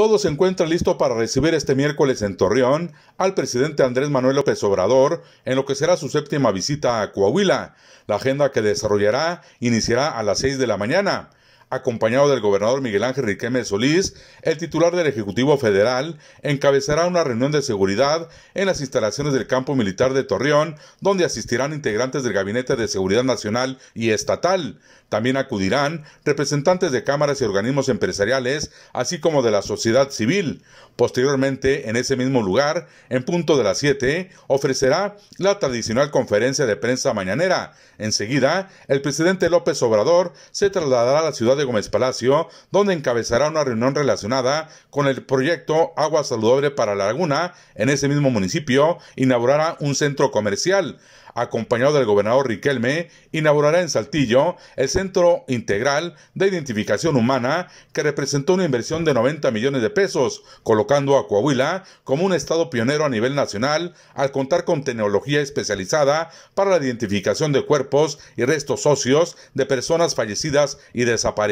Todo se encuentra listo para recibir este miércoles en Torreón al presidente Andrés Manuel López Obrador en lo que será su séptima visita a Coahuila. La agenda que desarrollará iniciará a las 6 de la mañana acompañado del gobernador Miguel Ángel Riquelme Solís, el titular del Ejecutivo Federal, encabezará una reunión de seguridad en las instalaciones del campo militar de Torreón, donde asistirán integrantes del Gabinete de Seguridad Nacional y Estatal. También acudirán representantes de cámaras y organismos empresariales, así como de la sociedad civil. Posteriormente, en ese mismo lugar, en punto de las 7, ofrecerá la tradicional conferencia de prensa mañanera. Enseguida, el presidente López Obrador se trasladará a la ciudad de Gómez Palacio, donde encabezará una reunión relacionada con el proyecto Agua Saludable para la Laguna. En ese mismo municipio inaugurará un centro comercial acompañado del gobernador Riquelme, inaugurará en Saltillo el Centro Integral de Identificación Humana, que representó una inversión de 90 millones de pesos, colocando a Coahuila como un estado pionero a nivel nacional al contar con tecnología especializada para la identificación de cuerpos y restos óseos de personas fallecidas y desaparecidas.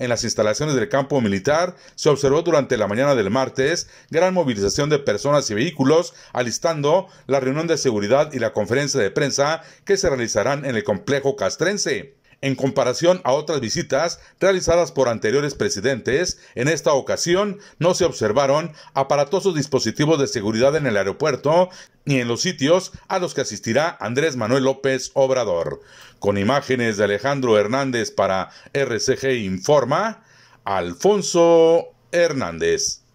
En las instalaciones del campo militar se observó durante la mañana del martes gran movilización de personas y vehículos alistando la reunión de seguridad y la conferencia de prensa que se realizarán en el complejo castrense en comparación a otras visitas realizadas por anteriores presidentes, en esta ocasión no se observaron aparatosos dispositivos de seguridad en el aeropuerto ni en los sitios a los que asistirá Andrés Manuel López Obrador. Con imágenes de Alejandro Hernández para RCG Informa, Alfonso Hernández.